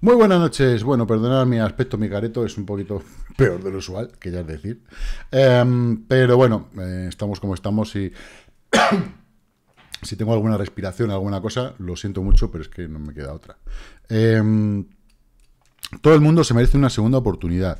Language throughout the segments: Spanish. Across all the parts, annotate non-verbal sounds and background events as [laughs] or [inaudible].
Muy buenas noches. Bueno, perdonad mi aspecto, mi careto es un poquito [laughs] peor de lo usual, que ya es decir. Em, pero bueno, eh, estamos como estamos y [coughs] si tengo alguna respiración, alguna cosa, lo siento mucho, pero es que no me queda otra. Em, todo el mundo se merece una segunda oportunidad.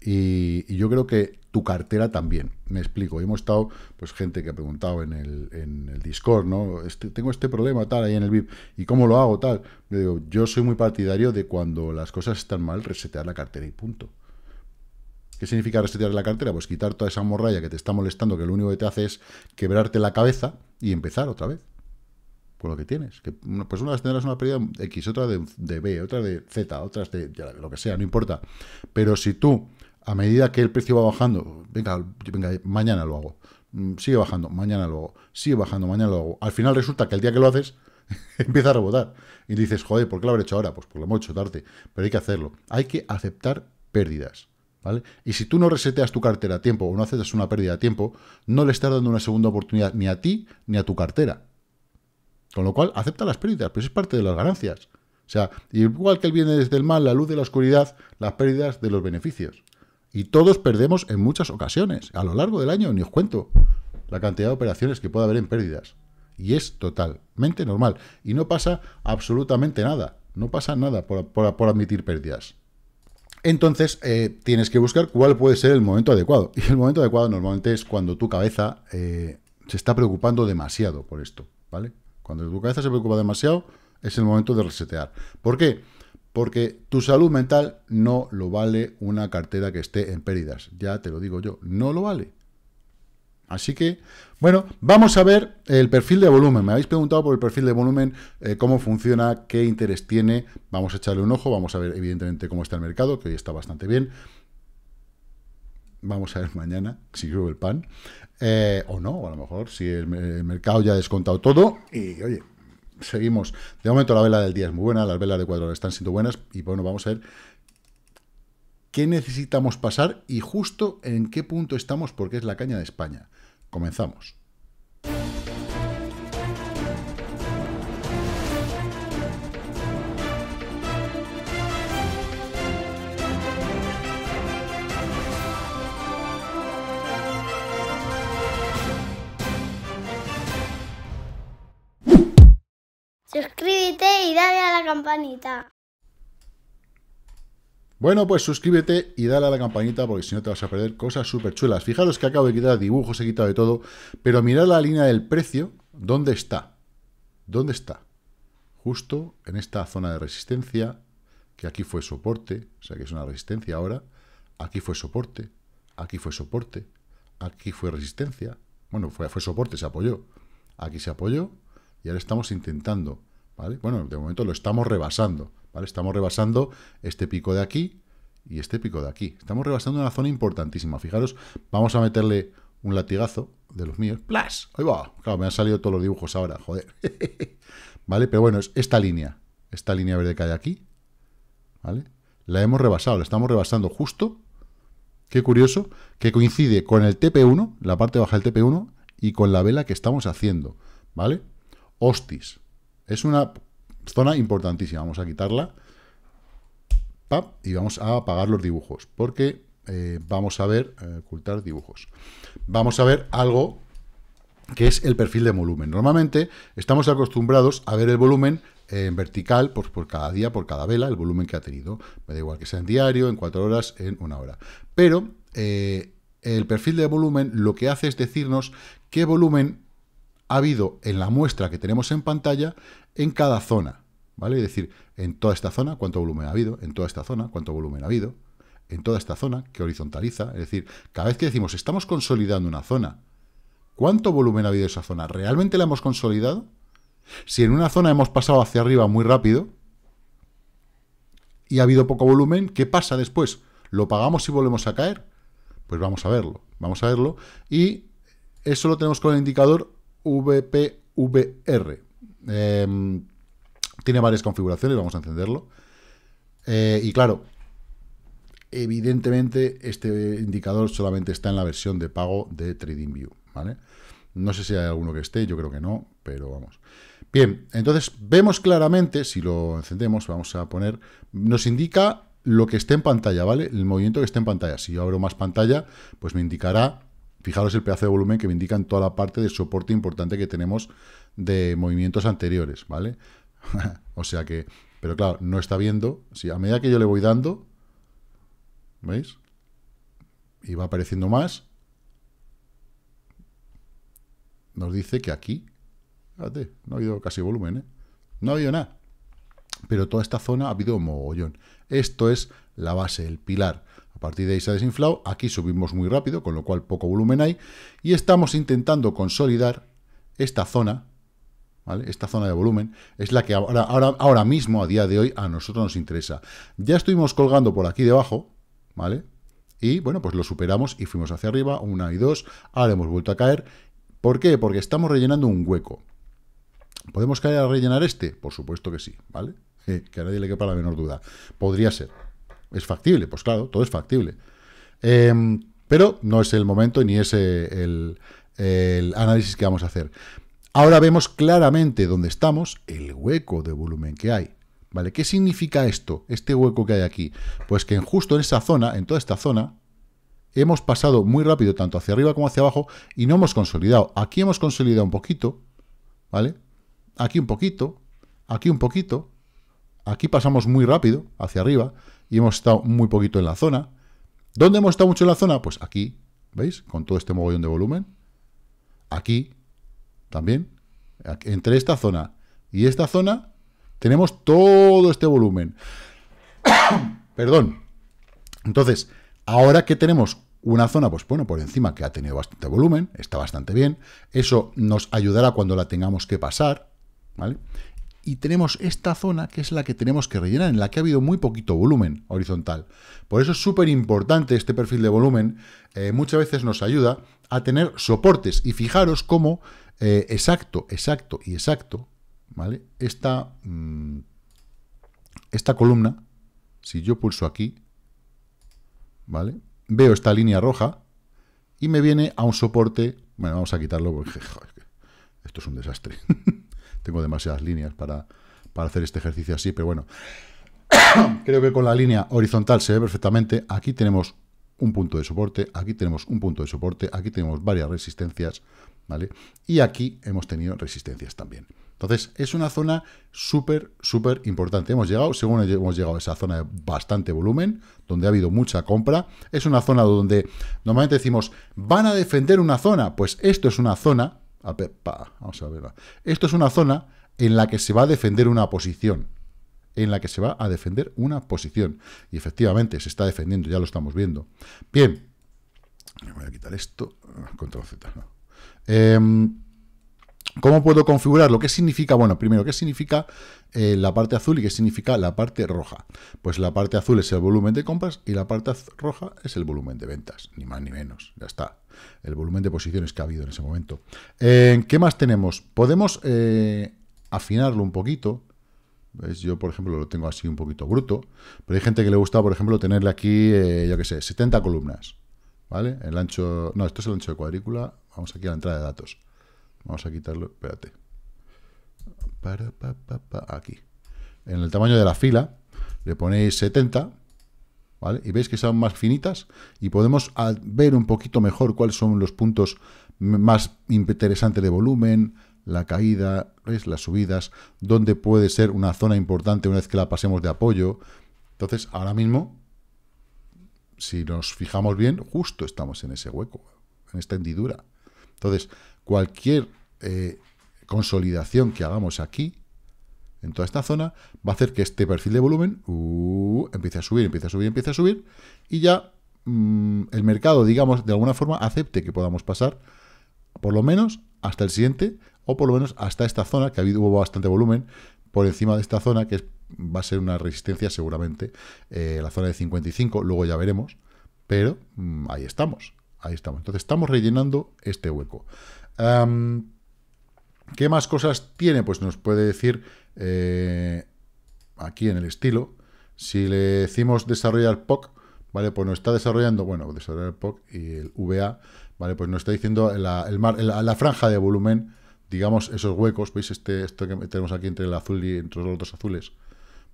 Y, yo creo que tu cartera también. Me explico. Hemos estado, pues, gente que ha preguntado en el, Discord, ¿no? Este, tengo este problema, tal, ahí en el VIP. ¿Y cómo lo hago, tal? Yo, digo, yo soy muy partidario de cuando las cosas están mal, resetear la cartera y punto. ¿Qué significa resetear la cartera? Pues quitar toda esa morralla que te está molestando, que lo único que te hace es quebrarte la cabeza y empezar otra vez con lo que tienes. pues una vez tendrás una pérdida X, otra de, B, otra de Z, otras de lo que sea, no importa. Pero si tú a medida que el precio va bajando, venga, venga, mañana lo hago, mm, sigue bajando, mañana lo hago, sigue bajando, mañana lo hago. Al final resulta que el día que lo haces, [laughs] empieza a rebotar. Y dices, joder, ¿por qué lo habré hecho ahora? Pues por pues lo hemos hecho tarde, pero hay que hacerlo. Hay que aceptar pérdidas. ¿Vale? Y si tú no reseteas tu cartera a tiempo o no aceptas una pérdida a tiempo, no le estás dando una segunda oportunidad ni a ti ni a tu cartera. Con lo cual, acepta las pérdidas, pero es parte de las ganancias. O sea, igual que el viene desde el mal, la luz de la oscuridad, las pérdidas de los beneficios. Y todos perdemos en muchas ocasiones, a lo largo del año, ni os cuento la cantidad de operaciones que puede haber en pérdidas. Y es totalmente normal. Y no pasa absolutamente nada. No pasa nada por, admitir pérdidas. Entonces, eh, tienes que buscar cuál puede ser el momento adecuado. Y el momento adecuado normalmente es cuando tu cabeza eh, se está preocupando demasiado por esto, ¿vale? Cuando tu cabeza se preocupa demasiado, es el momento de resetear. ¿Por qué? porque tu salud mental no lo vale una cartera que esté en pérdidas. Ya te lo digo yo, no lo vale. Así que, bueno, vamos a ver el perfil de volumen. Me habéis preguntado por el perfil de volumen, eh, cómo funciona, qué interés tiene. Vamos a echarle un ojo, vamos a ver evidentemente cómo está el mercado, que hoy está bastante bien. Vamos a ver mañana si sube el pan. Eh, o no, o a lo mejor si el mercado ya ha descontado todo. Y oye, seguimos. De momento la vela del día es muy buena, las velas de cuadro están siendo buenas y bueno, vamos a ver qué necesitamos pasar y justo en qué punto estamos porque es la caña de España. Comenzamos. Suscríbete y dale a la campanita. Bueno, pues suscríbete y dale a la campanita porque si no te vas a perder cosas súper chulas. Fijaros que acabo de quitar dibujos, he quitado de todo, pero mirad la línea del precio, ¿dónde está? ¿Dónde está? Justo en esta zona de resistencia, que aquí fue soporte, o sea que es una resistencia ahora, aquí fue soporte, aquí fue soporte, aquí fue resistencia, bueno, fue, fue soporte, se apoyó, aquí se apoyó, y ahora estamos intentando, ¿vale? Bueno, de momento lo estamos rebasando, ¿vale? Estamos rebasando este pico de aquí y este pico de aquí. Estamos rebasando una zona importantísima. Fijaros, vamos a meterle un latigazo de los míos. ¡Plas! Ahí va. Claro, me han salido todos los dibujos ahora, joder. [laughs] ¿Vale? Pero bueno, es esta línea. Esta línea verde que hay aquí. ¿Vale? La hemos rebasado, la estamos rebasando justo. Qué curioso, que coincide con el TP1, la parte baja del TP1, y con la vela que estamos haciendo. ¿Vale? Hostis. Es una zona importantísima. Vamos a quitarla. y vamos a apagar los dibujos. Porque eh, vamos a ver... Eh, ocultar dibujos. Vamos a ver algo que es el perfil de volumen. Normalmente estamos acostumbrados a ver el volumen en vertical pues, por cada día, por cada vela, el volumen que ha tenido. Me da igual que sea en diario, en cuatro horas, en una hora. Pero eh, el perfil de volumen lo que hace es decirnos qué volumen ha habido en la muestra que tenemos en pantalla en cada zona. ¿Vale? Es decir, en toda esta zona, cuánto volumen ha habido, en toda esta zona, cuánto volumen ha habido, en toda esta zona, que horizontaliza. Es decir, cada vez que decimos, estamos consolidando una zona, ¿cuánto volumen ha habido esa zona? ¿Realmente la hemos consolidado? Si en una zona hemos pasado hacia arriba muy rápido y ha habido poco volumen, ¿qué pasa después? ¿Lo pagamos y volvemos a caer? Pues vamos a verlo, vamos a verlo. Y eso lo tenemos con el indicador VPVR. Em, tiene varias configuraciones, vamos a encenderlo. Eh, y claro, evidentemente este indicador solamente está en la versión de pago de TradingView, ¿vale? No sé si hay alguno que esté, yo creo que no, pero vamos. Bien, entonces vemos claramente, si lo encendemos, vamos a poner, nos indica lo que esté en pantalla, ¿vale? El movimiento que esté en pantalla. Si yo abro más pantalla, pues me indicará Fijaros el pedazo de volumen que me indican toda la parte de soporte importante que tenemos de movimientos anteriores, ¿vale? [laughs] o sea que, pero claro, no está viendo, si a medida que yo le voy dando, ¿veis? Y va apareciendo más, nos dice que aquí, fíjate, no ha habido casi volumen, ¿eh? No ha habido nada. Pero toda esta zona ha habido mogollón. Esto es la base, el pilar. A partir de ahí se ha desinflado, aquí subimos muy rápido, con lo cual poco volumen hay, y estamos intentando consolidar esta zona, ¿vale? Esta zona de volumen es la que ahora, ahora, mismo, a día de hoy, a nosotros nos interesa. Ya estuvimos colgando por aquí debajo, ¿vale? Y bueno, pues lo superamos y fuimos hacia arriba, una y dos, ahora hemos vuelto a caer. ¿Por qué? Porque estamos rellenando un hueco. ¿Podemos caer a rellenar este? Por supuesto que sí, ¿vale? Eh, que a nadie le quepa la menor duda. Podría ser. Es factible, pues claro, todo es factible. Em, pero no es el momento ni es eh, el, análisis que vamos a hacer. Ahora vemos claramente dónde estamos, el hueco de volumen que hay. ¿Vale? ¿Qué significa esto, este hueco que hay aquí? Pues que justo en esa zona, en toda esta zona, hemos pasado muy rápido tanto hacia arriba como hacia abajo y no hemos consolidado. Aquí hemos consolidado un poquito, ¿vale? Aquí un poquito, aquí un poquito, aquí pasamos muy rápido hacia arriba y hemos estado muy poquito en la zona. ¿Dónde hemos estado mucho en la zona? Pues aquí, ¿veis? Con todo este mogollón de volumen. Aquí, también. Entre esta zona y esta zona tenemos todo este volumen. [coughs] Perdón. Entonces, ahora que tenemos una zona, pues bueno, por encima que ha tenido bastante volumen, está bastante bien. Eso nos ayudará cuando la tengamos que pasar, ¿vale? y tenemos esta zona que es la que tenemos que rellenar, en la que ha habido muy poquito volumen horizontal. Por eso es súper importante este perfil de volumen, eh, muchas veces nos ayuda a tener soportes y fijaros cómo eh, exacto, exacto y exacto, ¿vale? Esta, mm, esta columna, si yo pulso aquí, ¿vale? Veo esta línea roja y me viene a un soporte, bueno, vamos a quitarlo porque [laughs] esto es un desastre. [laughs] tengo demasiadas líneas para, para hacer este ejercicio así, pero bueno, [coughs] creo que con la línea horizontal se ve perfectamente, aquí tenemos un punto de soporte, aquí tenemos un punto de soporte, aquí tenemos varias resistencias, ¿vale? Y aquí hemos tenido resistencias también. Entonces, es una zona súper, súper importante. Hemos llegado, según hemos llegado a esa zona de bastante volumen, donde ha habido mucha compra. Es una zona donde normalmente decimos, van a defender una zona. Pues esto es una zona vamos a verla. Esto es una zona en la que se va a defender una posición. En la que se va a defender una posición. Y efectivamente, se está defendiendo, ya lo estamos viendo. Bien. Voy a quitar esto. Ah, control Z. Em, ¿Cómo puedo ¿Lo ¿Qué significa? Bueno, primero, ¿qué significa eh, la parte azul y qué significa la parte roja? Pues la parte azul es el volumen de compras y la parte roja es el volumen de ventas, ni más ni menos, ya está el volumen de posiciones que ha habido en ese momento. ...¿en eh, ¿Qué más tenemos? Podemos eh, afinarlo un poquito. Yo, por ejemplo, lo tengo así un poquito bruto, pero hay gente que le gusta, por ejemplo, tenerle aquí, eh, yo qué sé, 70 columnas, ¿vale? El ancho... No, esto es el ancho de cuadrícula. Vamos aquí a la entrada de datos. Vamos a quitarlo, espérate. aquí. En el tamaño de la fila le ponéis 70 ¿vale? Y veis que son más finitas y podemos ver un poquito mejor cuáles son los puntos más interesantes de volumen, la caída, es las subidas, dónde puede ser una zona importante una vez que la pasemos de apoyo. Entonces, ahora mismo, si nos fijamos bien, justo estamos en ese hueco, en esta hendidura. Entonces, cualquier eh, consolidación que hagamos aquí, en toda esta zona, va a hacer que este perfil de volumen uh, empiece a subir, empiece a subir, empiece a subir, y ya mm, el mercado, digamos, de alguna forma acepte que podamos pasar, por lo menos hasta el siguiente, o por lo menos hasta esta zona, que ha habido hubo bastante volumen, por encima de esta zona, que va a ser una resistencia seguramente, eh, la zona de 55, luego ya veremos, pero mm, ahí estamos, ahí estamos. Entonces estamos rellenando este hueco. ¿Qué más cosas tiene? Pues nos puede decir eh, aquí en el estilo, si le decimos desarrollar POC, ¿vale? Pues nos está desarrollando, bueno, desarrollar POC y el VA, ¿vale? Pues nos está diciendo la, franja de volumen, digamos, esos huecos, ¿veis? Este, esto que tenemos aquí entre el azul y entre los otros azules,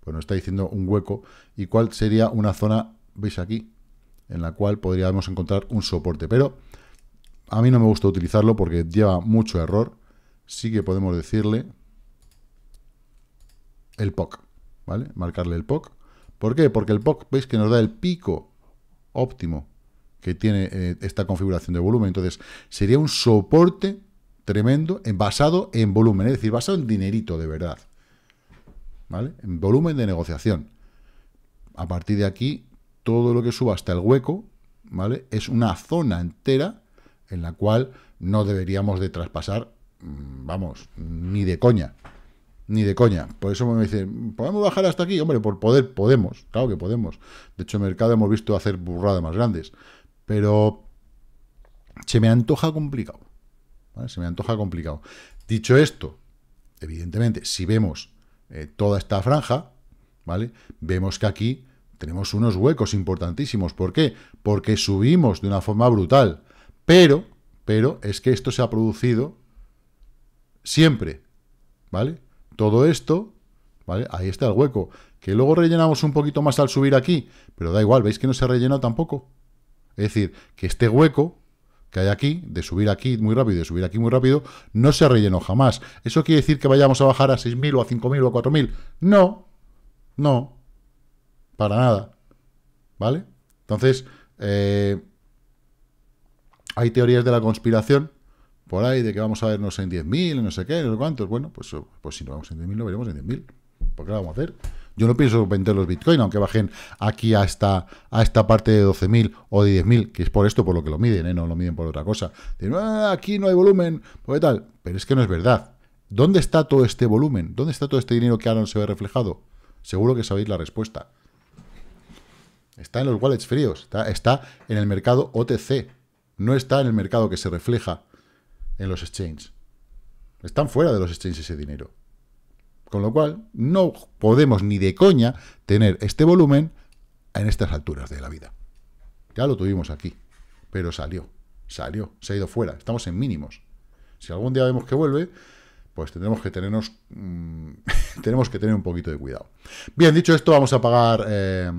pues nos está diciendo un hueco, y cuál sería una zona, ¿veis aquí? En la cual podríamos encontrar un soporte, pero a mí no me gusta utilizarlo porque lleva mucho error, sí que podemos decirle, el POC, ¿vale? Marcarle el POC. ¿Por qué? Porque el POC, veis que nos da el pico óptimo que tiene eh, esta configuración de volumen. Entonces, sería un soporte tremendo basado en volumen, es decir, basado en dinerito de verdad. ¿Vale? En volumen de negociación. A partir de aquí, todo lo que suba hasta el hueco, ¿vale? Es una zona entera en la cual no deberíamos de traspasar, mm, vamos, ni de coña. Ni de coña. Por eso me dicen, ¿podemos bajar hasta aquí? Hombre, por poder podemos. Claro que podemos. De hecho, en el mercado hemos visto hacer burradas más grandes. Pero se me antoja complicado. Se me antoja complicado. Dicho esto, evidentemente, si vemos eh, toda esta franja, ¿vale? Vemos que aquí tenemos unos huecos importantísimos. ¿Por qué? Porque subimos de una forma brutal. Pero, pero es que esto se ha producido siempre, ¿vale? todo esto, ¿vale? Ahí está el hueco, que luego rellenamos un poquito más al subir aquí, pero da igual, ¿veis que no se ha rellenado tampoco? Es decir, que este hueco que hay aquí, de subir aquí muy rápido y de subir aquí muy rápido, no se rellenó jamás. ¿Eso quiere decir que vayamos a bajar a 6.000 o a 5.000 o a 4.000? No, no, para nada, ¿vale? Entonces, eh, hay teorías de la conspiración por ahí de que vamos a vernos en 10.000, no sé qué, no sé cuántos. Bueno, pues, pues si no vamos en 10.000, lo veremos en 10.000. ¿Por qué lo vamos a hacer? Yo no pienso vender los Bitcoin, aunque bajen aquí a esta, a esta parte de 12.000 o de 10.000, que es por esto por lo que lo miden, ¿eh? no lo miden por otra cosa. Dicen, ah, aquí no hay volumen, pues tal. Pero es que no es verdad. ¿Dónde está todo este volumen? ¿Dónde está todo este dinero que ahora no se ve reflejado? Seguro que sabéis la respuesta. Está en los wallets fríos, está, está en el mercado OTC, no está en el mercado que se refleja en los exchanges. Están fuera de los exchanges ese dinero. Con lo cual, no podemos ni de coña tener este volumen en estas alturas de la vida. Ya lo tuvimos aquí, pero salió, salió, se ha ido fuera. Estamos en mínimos. Si algún día vemos que vuelve, pues tendremos que tenernos, mm, [laughs] tenemos que tener un poquito de cuidado. Bien, dicho esto, vamos a pagar eh,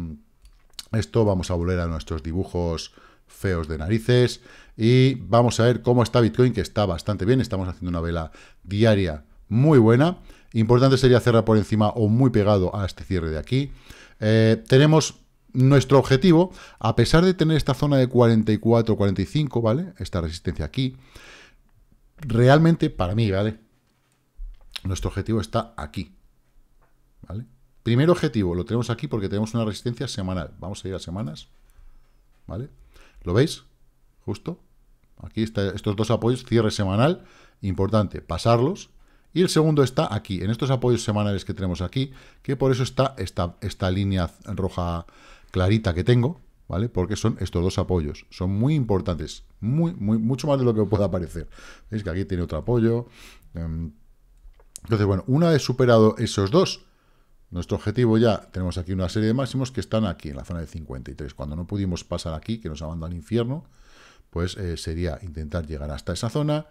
esto, vamos a volver a nuestros dibujos feos de narices. Y vamos a ver cómo está Bitcoin, que está bastante bien. Estamos haciendo una vela diaria muy buena. Importante sería cerrar por encima o muy pegado a este cierre de aquí. Eh, tenemos nuestro objetivo, a pesar de tener esta zona de 44, 45, ¿vale? Esta resistencia aquí, realmente para mí, ¿vale? Nuestro objetivo está aquí, ¿vale? Primer objetivo, lo tenemos aquí porque tenemos una resistencia semanal. Vamos a ir a semanas, ¿vale? ¿Lo veis? Justo. Aquí está estos dos apoyos, cierre semanal, importante, pasarlos. Y el segundo está aquí, en estos apoyos semanales que tenemos aquí, que por eso está esta, línea roja clarita que tengo, ¿vale? Porque son estos dos apoyos, son muy importantes, muy, muy, mucho más de lo que pueda parecer. Veis que aquí tiene otro apoyo. Em, entonces, bueno, una vez superado esos dos, nuestro objetivo ya, tenemos aquí una serie de máximos que están aquí, en la zona de 53. Cuando no pudimos pasar aquí, que nos ha mandado al infierno, pues eh, sería intentar llegar hasta esa zona,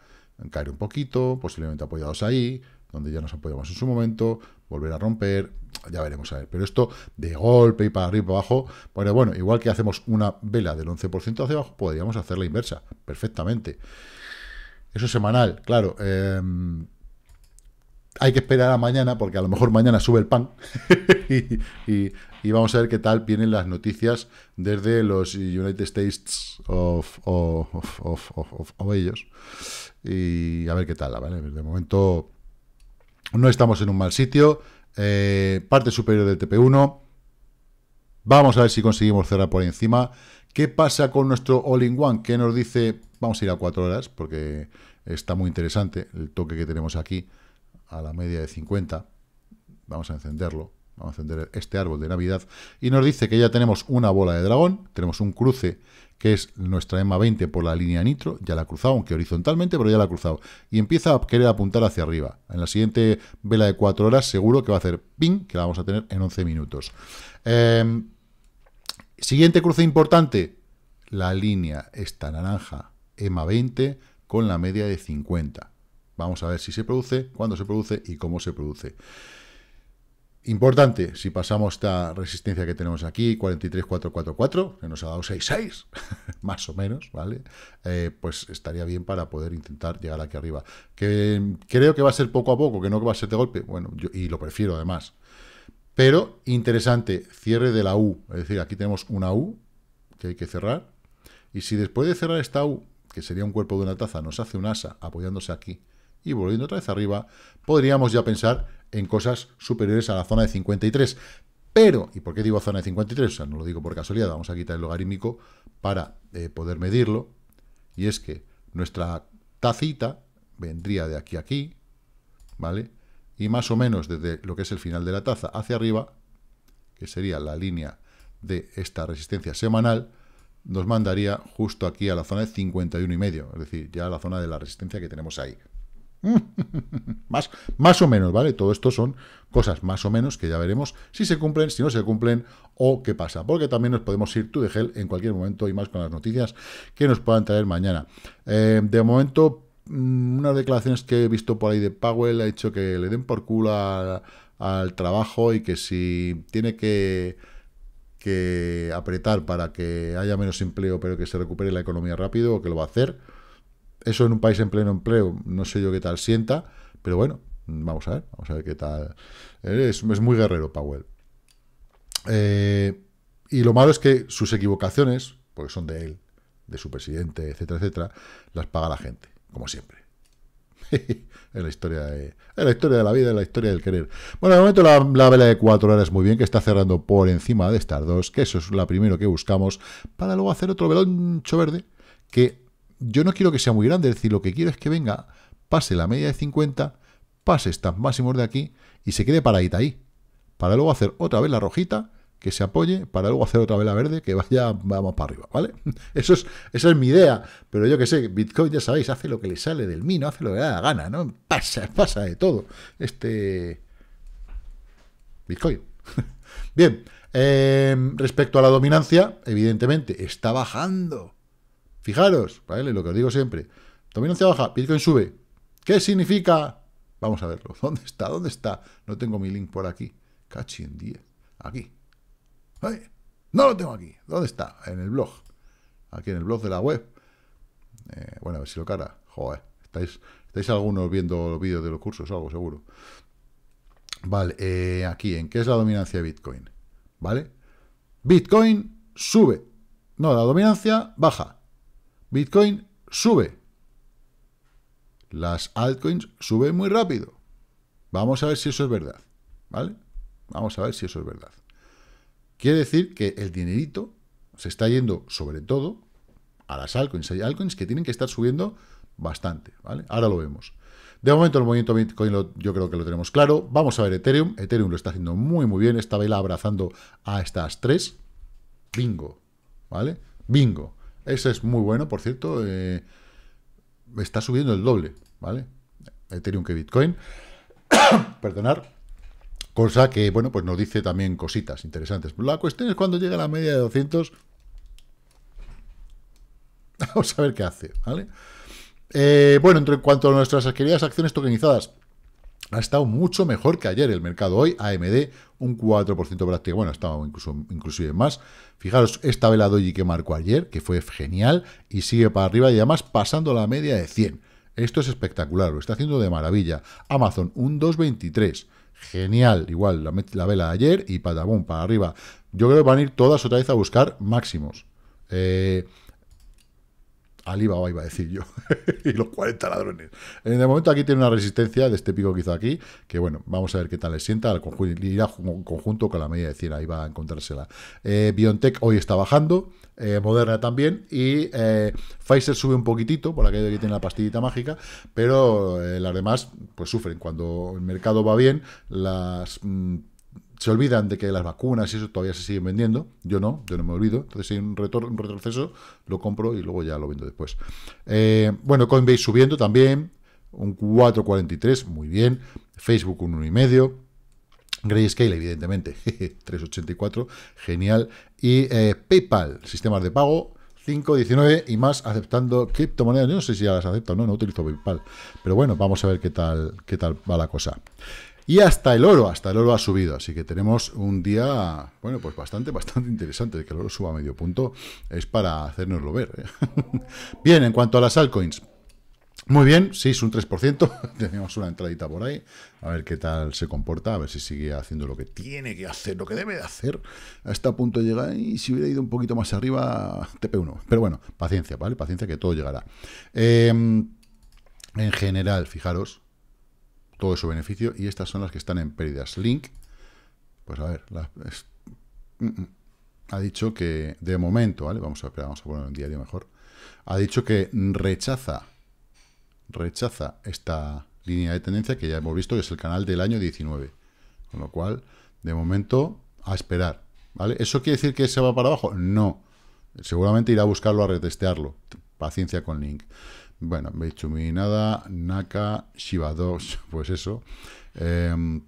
caer un poquito, posiblemente apoyados ahí, donde ya nos apoyamos en su momento, volver a romper, ya veremos a ver. Pero esto de golpe y para arriba y para abajo, pero bueno, igual que hacemos una vela del 11% hacia abajo, podríamos hacer la inversa, perfectamente. Eso es semanal, claro. Em, hay que esperar a mañana porque a lo mejor mañana sube el pan [laughs] y, vamos a ver qué tal vienen las noticias desde los United States of, ellos y a ver qué tal, De momento no estamos en un mal sitio, eh, parte superior del TP1, vamos a ver si conseguimos cerrar por encima. ¿Qué pasa con nuestro all-in-one? ¿Qué nos dice? Vamos a ir a cuatro horas porque está muy interesante el toque que tenemos aquí a la media de 50. Vamos a encenderlo. Vamos a encender este árbol de Navidad. Y nos dice que ya tenemos una bola de dragón. Tenemos un cruce que es nuestra EMA 20 por la línea nitro. Ya la ha cruzado, aunque horizontalmente, pero ya la ha cruzado. Y empieza a querer apuntar hacia arriba. En la siguiente vela de 4 horas seguro que va a hacer ping, que la vamos a tener en 11 minutos. Em, siguiente cruce importante. La línea esta naranja EMA 20 con la media de 50. Vamos a ver si se produce, cuándo se produce y cómo se produce. Importante, si pasamos esta resistencia que tenemos aquí, 43,444, que nos ha dado 6,6, [laughs] más o menos, ¿vale? Eh, pues estaría bien para poder intentar llegar aquí arriba. Que creo que va a ser poco a poco, que no va a ser de golpe, bueno, y lo prefiero además. Pero, interesante, cierre de la U, es decir, aquí tenemos una U que hay que cerrar, y si después de cerrar esta U, que sería un cuerpo de una taza, nos hace un asa apoyándose aquí, y volviendo otra vez arriba, podríamos ya pensar en cosas superiores a la zona de 53. Pero, ¿y por qué digo zona de 53? O sea, no lo digo por casualidad, vamos a quitar el logarítmico para eh, poder medirlo. Y es que nuestra tacita vendría de aquí a aquí, ¿vale? Y más o menos desde lo que es el final de la taza hacia arriba, que sería la línea de esta resistencia semanal, nos mandaría justo aquí a la zona de 51 y medio, es decir, ya a la zona de la resistencia que tenemos ahí. [laughs] más, más o menos, ¿vale? Todo esto son cosas más o menos que ya veremos si se cumplen, si no se cumplen o qué pasa. Porque también nos podemos ir tú de gel en cualquier momento y más con las noticias que nos puedan traer mañana. Eh, de momento, mm, unas declaraciones que he visto por ahí de Powell ha dicho que le den por culo al trabajo y que si tiene que que apretar para que haya menos empleo pero que se recupere la economía rápido o que lo va a hacer eso en un país en pleno empleo, no sé yo qué tal sienta, pero bueno, vamos a ver, vamos a ver qué tal. Eh, es, muy guerrero Powell. Eh, y lo malo es que sus equivocaciones, porque son de él, de su presidente, etcétera, etcétera, las paga la gente, como siempre. [laughs] En la historia de la historia de la vida, en la historia del querer. Bueno, de momento la, la, vela de cuatro horas muy bien, que está cerrando por encima de estas dos, que eso es la primero que buscamos, para luego hacer otro veloncho verde, que yo no quiero que sea muy grande, es decir, lo que quiero es que venga, pase la media de 50, pase estas máximos de aquí y se quede paradita ahí. Para luego hacer otra vez la rojita, que se apoye, para luego hacer otra vez la verde, que vaya, vamos para arriba, ¿vale? [laughs] Eso es, esa es mi idea, pero yo que sé, Bitcoin, ya sabéis, hace lo que le sale del mino, hace lo que le da la gana, ¿no? Pasa, [laughs] pasa de todo. Este... Bitcoin. [laughs] Bien, eh, respecto a la dominancia, evidentemente está bajando Fijaros, ¿vale? Lo que os digo siempre. Dominancia baja, Bitcoin sube. ¿Qué significa? Vamos a verlo. [laughs] ¿Dónde está? ¿Dónde está? No tengo mi link por aquí. Cachi en 10. Aquí. no lo tengo aquí. ¿Dónde está? En el blog. Aquí en el blog de la web. Eh, bueno, a ver si lo cara. Joder. Estáis, estáis algunos viendo los vídeos de los cursos algo, seguro. Vale, eh, aquí, ¿en qué es la dominancia de Bitcoin? ¿Vale? Bitcoin sube. No, la dominancia baja. Bitcoin sube. Las altcoins suben muy rápido. Vamos a ver si eso es verdad. ¿Vale? Vamos a ver si eso es verdad. Quiere decir que el dinerito se está yendo sobre todo a las altcoins. Hay altcoins que tienen que estar subiendo bastante, ¿vale? Ahora lo vemos. De momento el movimiento Bitcoin yo creo que lo tenemos claro. Vamos a ver Ethereum. Ethereum lo está haciendo muy muy bien. Esta vela abrazando a estas tres. Bingo, ¿vale? Bingo. Ese es muy bueno, por cierto. Eh, está subiendo el doble, ¿vale? Ethereum que Bitcoin. [coughs] Perdonar. Cosa que, bueno, pues nos dice también cositas interesantes. La cuestión es cuando llega la media de 200. [laughs] Vamos a ver qué hace, ¿vale? Eh, bueno, en cuanto a nuestras queridas acciones tokenizadas, ha estado mucho mejor que ayer el mercado hoy, AMD un 4% práctico, bueno, estaba incluso, inclusive más. Fijaros esta vela doji que marcó ayer, que fue genial, y sigue para arriba y además pasando la media de 100. Esto es espectacular, lo está haciendo de maravilla. Amazon, un 2.23, genial, igual la, la vela de ayer y patabón, para arriba. Yo creo que van a ir todas otra vez a buscar máximos. Eh, Alibaba iba a decir yo, [laughs] y los 40 ladrones. En el momento aquí tiene una resistencia de este pico que hizo aquí, que bueno, vamos a ver qué tal le sienta, al conjunto, irá conjunto con la media de 100, ahí va a encontrársela. Eh, BioNTech hoy está bajando, eh, Moderna también, y eh, Pfizer sube un poquitito, por aquello que tiene la pastillita mágica, pero eh, las demás pues sufren. Cuando el mercado va bien, las... Mm, se olvidan de que las vacunas y eso todavía se siguen vendiendo. Yo no, yo no me olvido. Entonces, si hay un, un retroceso, lo compro y luego ya lo vendo después. Eh, bueno, Coinbase subiendo también, un 4,43, muy bien. Facebook un 1,5. Grayscale, evidentemente, 3,84, [laughs] genial. Y eh, PayPal, sistemas de pago, 5,19 y más aceptando criptomonedas. Yo no sé si ya las acepto o no, no utilizo PayPal. Pero bueno, vamos a ver qué tal, qué tal va la cosa. Y hasta el oro, hasta el oro ha subido, así que tenemos un día, bueno, pues bastante, bastante interesante, que el oro suba a medio punto, es para hacernoslo ver. ¿eh? [laughs] bien, en cuanto a las altcoins, muy bien, sí, es un 3%, [laughs] tenemos una entradita por ahí, a ver qué tal se comporta, a ver si sigue haciendo lo que tiene que hacer, lo que debe de hacer, hasta punto de llegar, y si hubiera ido un poquito más arriba, TP1, pero bueno, paciencia, ¿vale? Paciencia que todo llegará. Em, en general, fijaros, todo su beneficio, y estas son las que están en pérdidas. Link, pues a ver, mm, mm, ha dicho que, de momento, ¿vale? Vamos a, esperar, vamos a poner un diario mejor, ha dicho que rechaza, rechaza esta línea de tendencia que ya hemos visto que es el canal del año 19. Con lo cual, de momento, a esperar. ¿vale? ¿Eso quiere decir que se va para abajo? No. Seguramente irá a buscarlo, a retestearlo. Paciencia con Link. Bueno, me nada, Naka, Shiba 2, [laughs] pues eso. Em,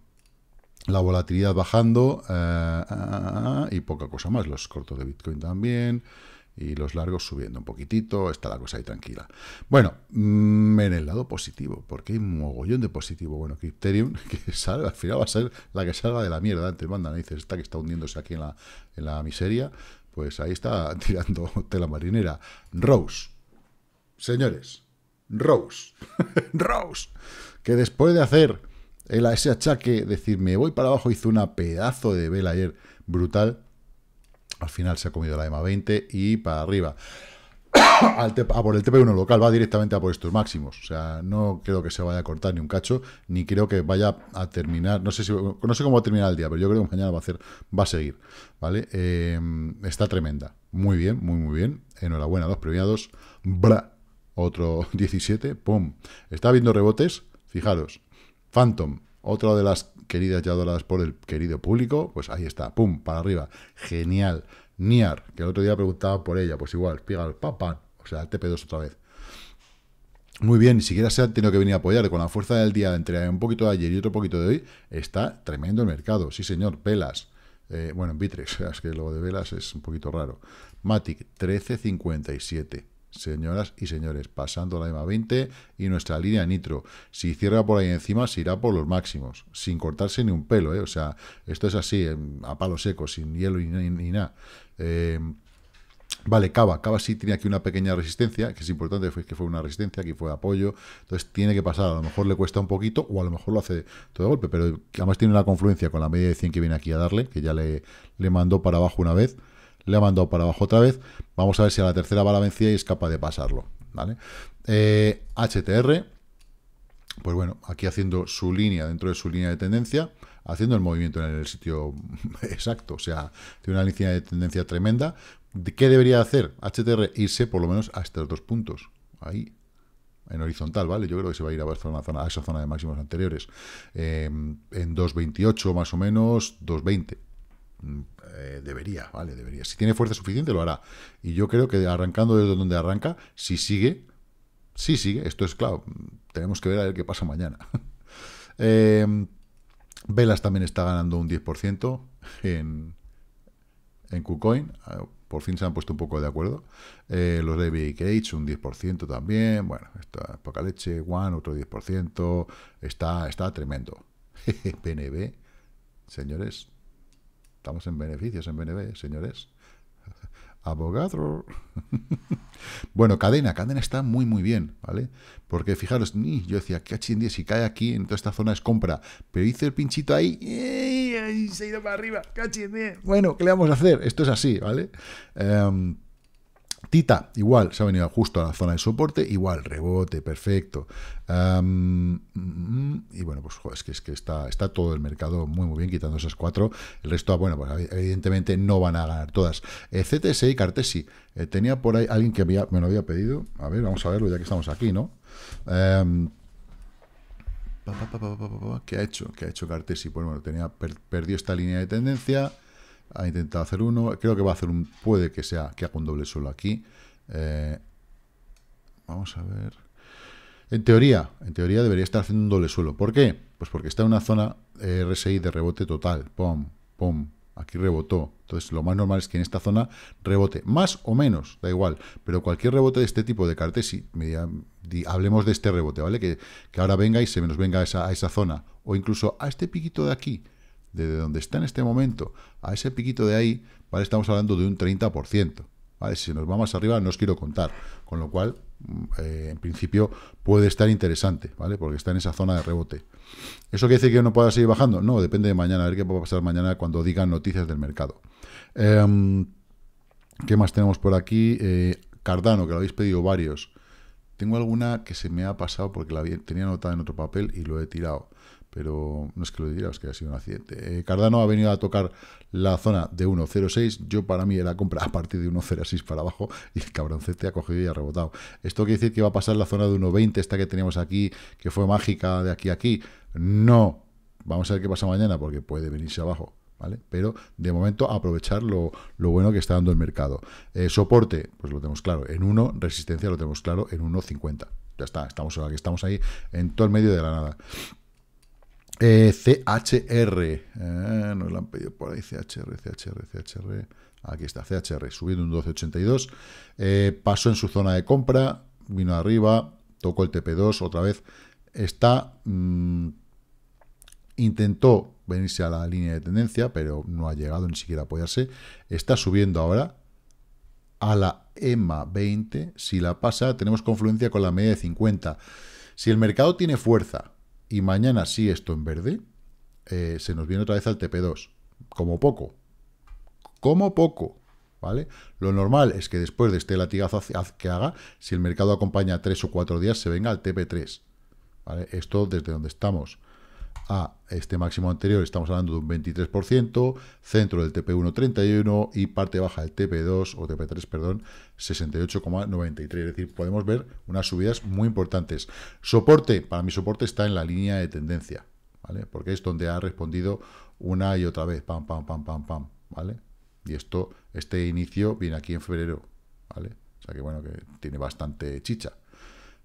la volatilidad bajando eh, ah, y poca cosa más. Los cortos de Bitcoin también y los largos subiendo un poquitito, está la cosa ahí tranquila. Bueno, mm, en el lado positivo, porque hay un mogollón de positivo. Bueno, Crypterium, que [laughs] sale, al final va a ser la que salga de la mierda, antes mandan, dices, esta que está hundiéndose aquí en la, en la miseria, pues ahí está [laughs] tirando tela marinera. Rose, señores, Rose. [laughs] Rose. Que después de hacer el, ese achaque, decirme voy para abajo, hizo una pedazo de vela ayer brutal. Al final se ha comido la EMA 20 y para arriba. [coughs] Al a por el TP1 local, va directamente a por estos máximos. O sea, no creo que se vaya a cortar ni un cacho, ni creo que vaya a terminar. No sé, cómo va a terminar el día, pero yo creo que mañana va a, hacer, va a seguir. ¿vale? Eh, está tremenda. Muy bien, muy, muy bien. Enhorabuena dos los premiados. Bra otro 17, [laughs] ¡pum! Está habiendo rebotes, fijaros, Phantom, otra de las queridas ya adoradas por el querido público, pues ahí está, ¡pum! Para arriba, genial. Niar, que el otro día preguntaba por ella, pues igual, pígalo, papá, o sea, TP2 otra vez. Muy bien, ni siquiera se ha tenido que venir a apoyar. Con la fuerza del día, entre un poquito de ayer y otro poquito de hoy, está tremendo el mercado. Sí, señor, velas. Eh, bueno, bueno, Bitrex, [laughs] es que luego de velas es un poquito raro. Matic, 13.57 señoras y señores, pasando la EMA 20 y nuestra línea nitro. Si cierra por ahí encima, se irá por los máximos, sin cortarse ni un pelo, ¿eh? O sea, esto es así, eh, a palo seco, sin hielo ni, nada. Eh, vale, Cava. Cava sí tiene aquí una pequeña resistencia, que es importante fue, que fue una resistencia, aquí fue apoyo. Entonces tiene que pasar, a lo mejor le cuesta un poquito o a lo mejor lo hace todo de golpe, pero además tiene una confluencia con la media de 100 que viene aquí a darle, que ya le, le mandó para abajo una vez le ha mandado para abajo otra vez. Vamos a ver si a la tercera va la y es capaz de pasarlo. ¿vale? HTR, eh, pues bueno, aquí haciendo su línea dentro de su línea de tendencia, haciendo el movimiento en el sitio [laughs] exacto, o sea, tiene una línea de tendencia tremenda. ¿Qué debería hacer HTR? Irse por lo menos a estos dos puntos, ahí, en horizontal, ¿vale? Yo creo que se va a ir a, esa zona, a esa zona de máximos anteriores, eh, en 2.28 más o menos, 2.20, eh, debería, ¿vale? Debería. Si tiene fuerza suficiente, lo hará. Y yo creo que arrancando desde donde arranca, si sigue, si sigue, esto es claro, tenemos que ver a ver qué pasa mañana. [laughs] Em, Velas también está ganando un 10% en, en KuCoin. Ah, por fin se han puesto un poco de acuerdo. Eh, los de BKH un 10% también. Bueno, está poca leche. One otro 10%. Está, está tremendo. [laughs] PNB, señores, Estamos en beneficios, en BNB, señores. [laughs] Abogado. [laughs] bueno, cadena. Cadena está muy, muy bien, ¿vale? Porque fijaros, yo decía, que si cae aquí, en toda esta zona es compra. Pero hice el pinchito ahí y se ha ido para arriba. Bueno, ¿qué le vamos a hacer? Esto es así, ¿vale? Em, Tita, igual, se ha venido justo a la zona de soporte, igual, rebote, perfecto. y bueno, pues joder, es que, es que está, está todo el mercado muy, muy bien, quitando esas cuatro. El resto, ah, bueno, pues evidentemente no van a ganar todas. Eh, CTSI, Cartesi, eh, tenía por ahí alguien que me lo había pedido. A ver, vamos a verlo ya que estamos aquí, ¿no? Em, ¿Qué ha hecho? ¿Qué ha hecho Cartesi? Pues bueno, tenía, perdió esta línea de tendencia. Ha intentado hacer uno. Creo que va a hacer un... Puede que sea que haga un doble suelo aquí. Eh, vamos a ver. En teoría, en teoría debería estar haciendo un doble suelo. ¿Por qué? Pues porque está en una zona eh, RSI de rebote total. Pum, pum. Aquí rebotó. Entonces, lo más normal es que en esta zona rebote. Más o menos, da igual. Pero cualquier rebote de este tipo de cartes, si hablemos de este rebote, ¿vale? Que, ahora venga y se nos venga a esa, a esa zona. O incluso a este piquito de aquí desde donde está en este momento a ese piquito de ahí, estamos hablando de un 30%. Si nos va más arriba, no os quiero contar. Con lo cual, mm, eh, en principio, puede estar interesante, ¿vale? Porque está en esa zona de rebote. ¿Eso quiere decir que no pueda seguir bajando? No, depende de mañana, a ver qué va a pasar mañana cuando digan noticias del mercado. Em, ¿Qué más tenemos por aquí? Eh, Cardano, que lo habéis pedido varios. Tengo alguna que se me ha pasado porque la tenía anotada en otro papel y lo he tirado. Pero no es que lo he tirado, es que ha sido un accidente. Eh, Cardano ha venido a tocar la zona de 1.06. Yo para mí era compra a partir de 1.06 para abajo y el cabroncete ha cogido y ha rebotado. Esto quiere decir que va a pasar la zona de 1.20, esta que teníamos aquí, que fue mágica de aquí a aquí. No. Vamos a ver qué pasa mañana porque puede venirse abajo. Pero de momento aprovechar lo, bueno que está dando el mercado. Eh, soporte, pues lo tenemos claro en 1, resistencia lo tenemos claro en 1.50. Ya está, estamos estamos ahí en todo el medio de la nada. Eh, CHR, eh, nos lo han pedido por ahí, CHR, CHR, CHR. Aquí está, CHR, subiendo un 12.82. pasó en su zona de compra, vino arriba, tocó el TP2 otra vez. Está, mm, intentó venirse a la línea de tendencia, pero no ha llegado ni siquiera a apoyarse. Está subiendo ahora a la EMA 20. Si la pasa, tenemos confluencia con la media de 50. Si el mercado tiene fuerza y mañana sí esto en verde, eh, se nos viene otra vez al TP2. Como poco. Como poco. ¿Vale? Lo normal es que después de este latigazo que haga, si el mercado acompaña tres o cuatro días, se venga al TP3. Esto desde donde estamos a este máximo anterior estamos hablando de un 23%, centro del TP1 31% y parte baja del TP2 o TP3, perdón, 68,93%. Es decir, podemos ver unas subidas muy importantes. Soporte, para mi soporte está en la línea de tendencia, ¿vale? Porque es donde ha respondido una y otra vez, pam, pam, pam, pam, pam, ¿vale? Y esto, este inicio viene aquí en febrero, ¿vale? O sea que bueno, que tiene bastante chicha.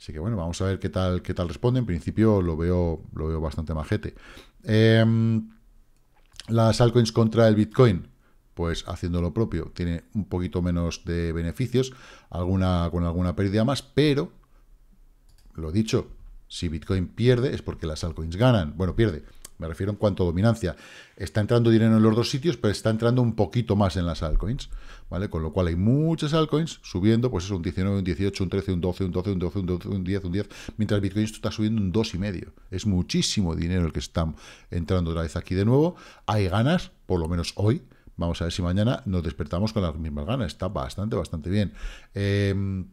Así que bueno, vamos a ver qué tal, qué tal responde. En principio lo veo, lo veo bastante majete. Em, las altcoins contra el Bitcoin, pues haciendo lo propio, tiene un poquito menos de beneficios, alguna, con alguna pérdida más, pero, lo dicho, si Bitcoin pierde es porque las altcoins ganan. Bueno, pierde me refiero en cuanto a dominancia. Está entrando dinero en los dos sitios, pero está entrando un poquito más en las altcoins, ¿vale? Con lo cual hay muchas altcoins subiendo, pues es un 19, un 18, un 13, un 12, un 12, un 12, un 10, un 10, mientras Bitcoin está subiendo un 2,5. Es muchísimo dinero el que está entrando otra vez aquí de nuevo. Hay ganas, por lo menos hoy, Vamos a ver si mañana nos despertamos con las mismas ganas. Está bastante, bastante bien. Em,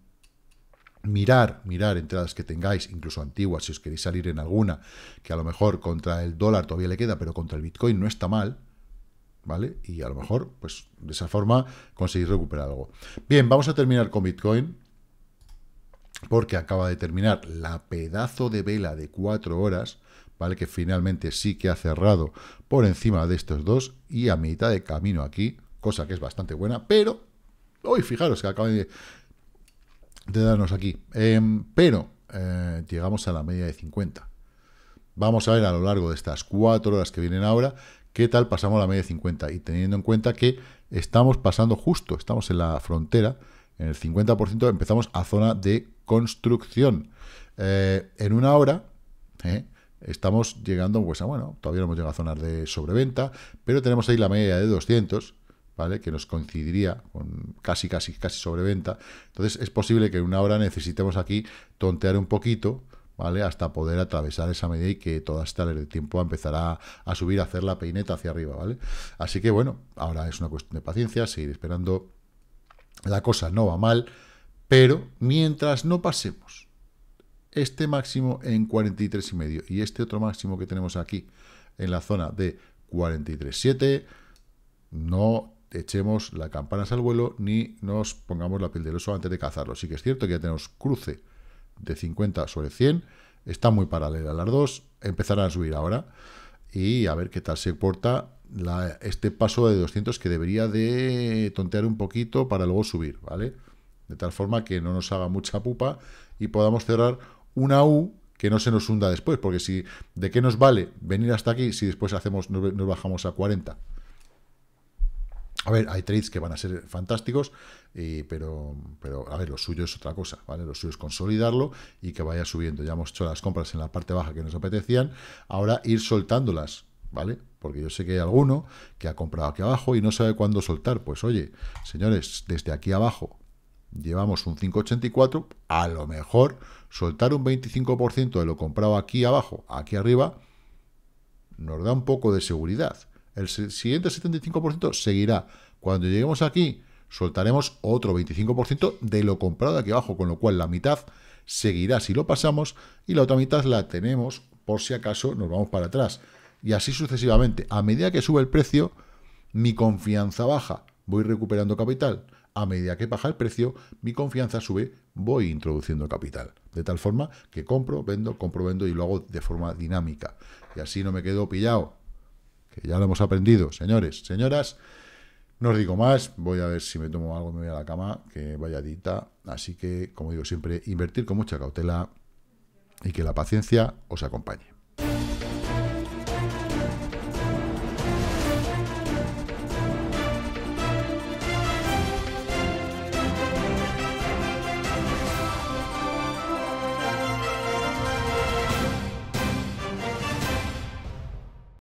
mirar, mirar entradas que tengáis, incluso antiguas, si os queréis salir en alguna, que a lo mejor contra el dólar todavía le queda, pero contra el Bitcoin no está mal, ¿vale? Y a lo mejor, pues de esa forma conseguís recuperar algo. Bien, vamos a terminar con Bitcoin, porque acaba de terminar la pedazo de vela de cuatro horas, ¿vale? Que finalmente sí que ha cerrado por encima de estos dos y a mitad de camino aquí, cosa que es bastante buena, pero ¡Uy! fijaros que acaba de de darnos aquí. Em, pero eh, llegamos a la media de 50. Vamos a ver a lo largo de estas cuatro horas que vienen ahora qué tal pasamos a la media de 50 y teniendo en cuenta que estamos pasando justo, estamos en la frontera, en el 50% empezamos a zona de construcción. Eh, en una hora eh, estamos llegando, pues bueno, todavía no hemos llegado a zonas de sobreventa, pero tenemos ahí la media de 200 ¿vale? Que nos coincidiría con casi, casi, casi sobreventa. Entonces es posible que en una hora necesitemos aquí tontear un poquito, ¿vale? Hasta poder atravesar esa media y que toda esta de tiempo empezará a, a subir, a hacer la peineta hacia arriba, ¿vale? Así que bueno, ahora es una cuestión de paciencia, seguir esperando. La cosa no va mal, pero mientras no pasemos este máximo en 43,5 y este otro máximo que tenemos aquí en la zona de 43,7, no echemos la campanas al vuelo ni nos pongamos la piel del oso antes de cazarlo. Sí que es cierto que ya tenemos cruce de 50 sobre 100, está muy paralela las dos, empezarán a subir ahora y a ver qué tal se porta este paso de 200 que debería de tontear un poquito para luego subir, ¿vale? De tal forma que no nos haga mucha pupa y podamos cerrar una U que no se nos hunda después, porque si, ¿de qué nos vale venir hasta aquí si después hacemos, nos bajamos a 40? A ver, hay trades que van a ser fantásticos, y, pero, pero a ver, lo suyo es otra cosa, ¿vale? Lo suyo es consolidarlo y que vaya subiendo. Ya hemos hecho las compras en la parte baja que nos apetecían, ahora ir soltándolas, ¿vale? Porque yo sé que hay alguno que ha comprado aquí abajo y no sabe cuándo soltar. Pues oye, señores, desde aquí abajo llevamos un 5,84, a lo mejor soltar un 25% de lo comprado aquí abajo, aquí arriba, nos da un poco de seguridad. El siguiente 75% seguirá. Cuando lleguemos aquí, soltaremos otro 25% de lo comprado aquí abajo, con lo cual la mitad seguirá si lo pasamos y la otra mitad la tenemos por si acaso nos vamos para atrás. Y así sucesivamente. A medida que sube el precio, mi confianza baja, voy recuperando capital. A medida que baja el precio, mi confianza sube, voy introduciendo capital. De tal forma que compro, vendo, compro, vendo y lo hago de forma dinámica. Y así no me quedo pillado ya lo hemos aprendido, señores, señoras. No os digo más, voy a ver si me tomo algo, me voy a la cama, que vaya dita. Así que, como digo siempre, invertir con mucha cautela y que la paciencia os acompañe.